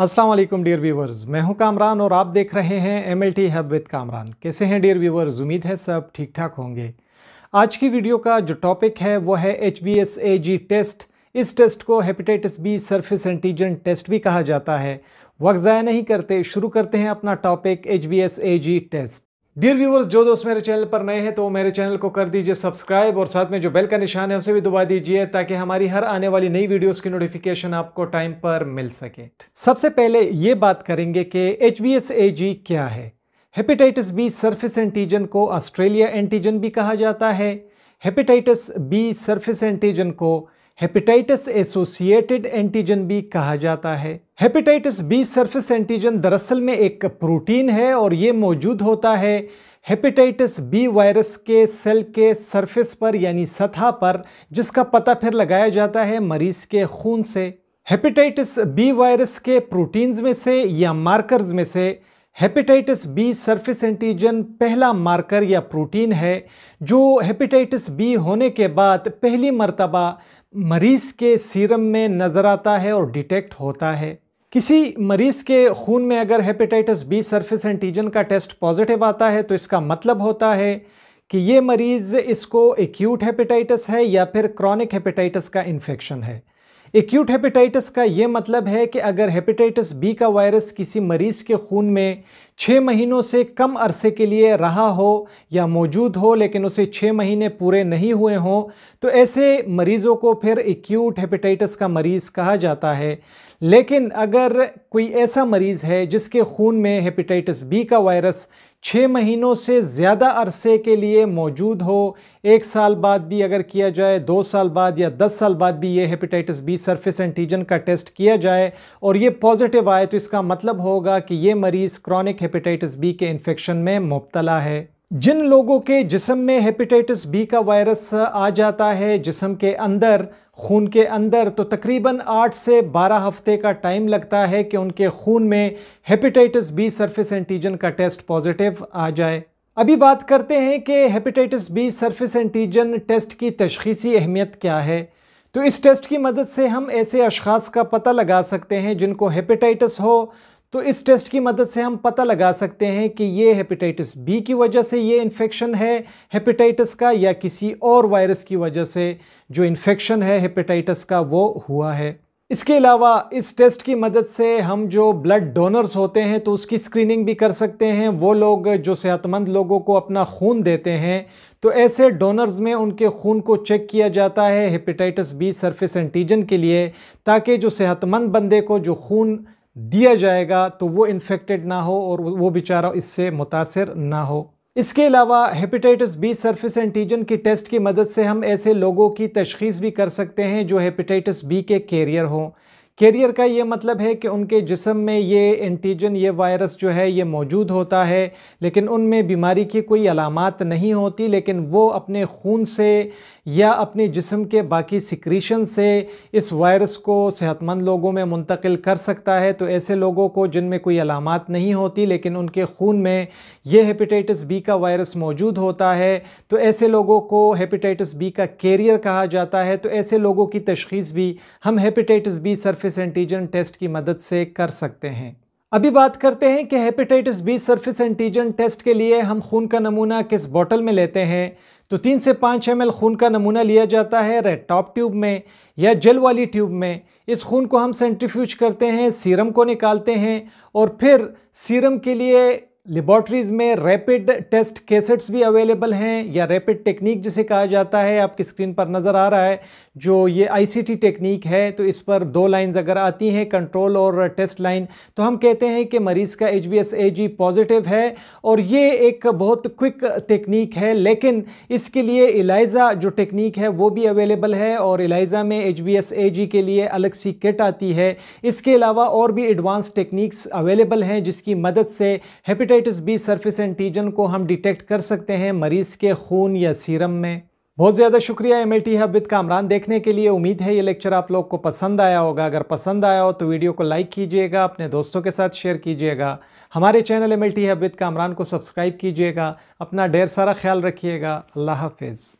Aslam dear viewers मैं हूं कामरान और आप देख रहे हैं M L T hub with Kamran कैसे हैं डियर व्यूवर्स उम्मीद है सब ठीक ठाक होंगे आज की वीडियो का जो टॉपिक है वो है H B S A G test इस टेस्ट को hepatitis B surface antigen test भी कहा जाता है वक्त ज़ाया नहीं करते शुरू करते हैं अपना topic H B S A G test dear viewers जो दोस्त मेरे चैनल पर नए हैं तो मेरे चैनल को कर दीजिए सब्सक्राइब और साथ में जो बेल का निशान है उसे भी दबा दीजिए ताकि हमारी हर आने वाली नई वीडियोस की नोटिफिकेशन आपको टाइम पर मिल सके सबसे पहले ये बात करेंगे कि H B S A G क्या है हेपेटाइटिस बी सर्फिस एंटीजन को ऑस्ट्रेलिया एंटीजन भी कहा जाता है हेपेटाइटिस बी सर्फिस एंटीजन को हेपेटाइटिस एसोसिएटेड एंटीजन भी कहा जाता है हेपेटाइटिस बी सरफेस एंटीजन दरअसल में एक प्रोटीन है और ये मौजूद होता है हेपेटाइटिस बी वायरस के सेल के सरफेस पर यानी सतह पर जिसका पता फिर लगाया जाता है मरीज के खून से हेपेटाइटिस बी वायरस के प्रोटीन्स में से या मार्कर्स में से हेपेटाइटिस बी सरफेस एंटीजन पहला मार्कर या प्रोटीन है जो हेपेटाइटिस बी होने के बाद पहली मर्तबा मरीज़ के सीरम में नज़र आता है और डिटेक्ट होता है किसी मरीज़ के खून में अगर हेपेटाइटिस बी सरफेस एंटीजन का टेस्ट पॉजिटिव आता है तो इसका मतलब होता है कि ये मरीज़ इसको एक्यूट हेपेटाइटिस है या फिर क्रॉनिक हेपेटाइटिस का इन्फेक्शन है एक्यूट हेपेटाइटिस का ये मतलब है कि अगर हेपेटाइटिस बी का वायरस किसी मरीज़ के खून में छः महीनों से कम अरसे के लिए रहा हो या मौजूद हो लेकिन उसे छः महीने पूरे नहीं हुए हों तो ऐसे मरीज़ों को फिर एक्यूट हेपेटाइटिस का मरीज़ कहा जाता है लेकिन अगर कोई ऐसा मरीज़ है जिसके खून में हेपेटाइटिस बी का वायरस छः महीनों से ज़्यादा अरसे के लिए मौजूद हो एक साल बाद भी अगर किया जाए दो साल बाद या दस साल बाद भी ये हेपेटाइटिस बी सरफेस एंटीजन का टेस्ट किया जाए और ये पॉजिटिव आए तो इसका मतलब होगा कि ये मरीज़ क्रॉनिक हेपेटाइटिस बी के इन्फेक्शन में मुबतला है जिन लोगों के जिसम में हेपेटाइटिस बी का वायरस आ जाता है जिसम के अंदर खून के अंदर तो तकरीबन 8 से 12 हफ्ते का टाइम लगता है कि उनके खून में हेपेटाइटिस बी सरफेस एंटीजन का टेस्ट पॉजिटिव आ जाए अभी बात करते हैं कि hepatitis B surface antigen test की तशखीसी अहमियत क्या है तो इस टेस्ट की मदद से हम ऐसे अशखास का पता लगा सकते हैं जिनको हेपेटाइटिस हो तो इस टेस्ट की मदद से हम पता लगा सकते हैं कि ये हेपेटाइटिस बी की वजह से ये इन्फेक्शन है हेपेटाइटिस का या किसी और वायरस की वजह से जो इन्फेक्शन है हेपेटाइटिस का वो हुआ है इसके अलावा इस टेस्ट की मदद से हम जो ब्लड डोनर्स होते हैं तो उसकी स्क्रीनिंग भी कर सकते हैं वो लोग जो सेहतमंद लोगों को अपना खून देते हैं तो ऐसे डोनर्स में उनके खून को चेक किया जाता है हेपेटाइटिस बी सरफेस एंटीजन के लिए ताकि जो सेहतमंद बंदे को जो खून दिया जाएगा तो वो इन्फेक्टेड ना हो और वो बेचारा इससे मुतासर ना हो इसके अलावा हेपेटाइटिस बी सरफेस एंटीजन की टेस्ट की मदद से हम ऐसे लोगों की तशखीस भी कर सकते हैं जो हेपेटाइटिस बी के कैरियर हों कैरियर का ये मतलब है कि उनके जिसम में ये एंटीजन ये वायरस जो है ये मौजूद होता है लेकिन उनमें बीमारी की कोई अलामत नहीं होती लेकिन वो अपने खून से या अपने जिसम के बाकी सिक्रीशन से इस वायरस को सेहतमंद लोगों में मुंतकिल कर सकता है तो ऐसे लोगों को जिनमें कोई अलामत नहीं होती लेकिन उनके खून में ये हेपेटाइटिस बी का वायरस मौजूद होता है तो ऐसे लोगों को हेपेटाइटिस बी का कैरियर कहा जाता है तो ऐसे लोगों की तशखीस भी हम hepatitis B surface surface antigen test की मदद से कर सकते हैं अभी बात करते हैं कि hepatitis B surface antigen test के लिए हम खून का नमूना किस बोतल में लेते हैं तो तीन से पाँच एम खून का नमूना लिया जाता है रेड टॉप ट्यूब में या जेल वाली ट्यूब में इस खून को हम सेंट्रीफ्यूज करते हैं सीरम को निकालते हैं और फिर सीरम के लिए लेबॉर्ट्रीज़ में रैपिड टेस्ट कैसेट्स भी अवेलेबल हैं या रैपिड टेक्निक जिसे कहा जाता है आपकी स्क्रीन पर नज़र आ रहा है जो ये आईसीटी टेक्निक है तो इस पर दो लाइंस अगर आती हैं कंट्रोल और टेस्ट लाइन तो हम कहते हैं कि मरीज़ का एच बी पॉजिटिव है और ये एक बहुत क्विक टेक्निक है लेकिन इसके लिए इलाइजा जो टेक्निक है वो भी अवेलेबल है और इलाइजा में एच बी के लिए अलग सी किट आती है इसके अलावा और भी एडवांस टेक्निक्स अवेलेबल हैं जिसकी मदद से हेपेट हेपेटाइटिस बी सरफेस एंटीजन को हम डिटेक्ट कर सकते हैं मरीज के खून या सीरम में बहुत ज़्यादा शुक्रिया M L T hub with Kamran देखने के लिए उम्मीद है ये लेक्चर आप लोग को पसंद आया होगा अगर पसंद आया हो तो वीडियो को लाइक कीजिएगा अपने दोस्तों के साथ शेयर कीजिएगा हमारे channel M L T hub with Kamran को सब्सक्राइब कीजिएगा अपना ढेर सारा ख्याल रखिएगा अल्लाह हाफिज़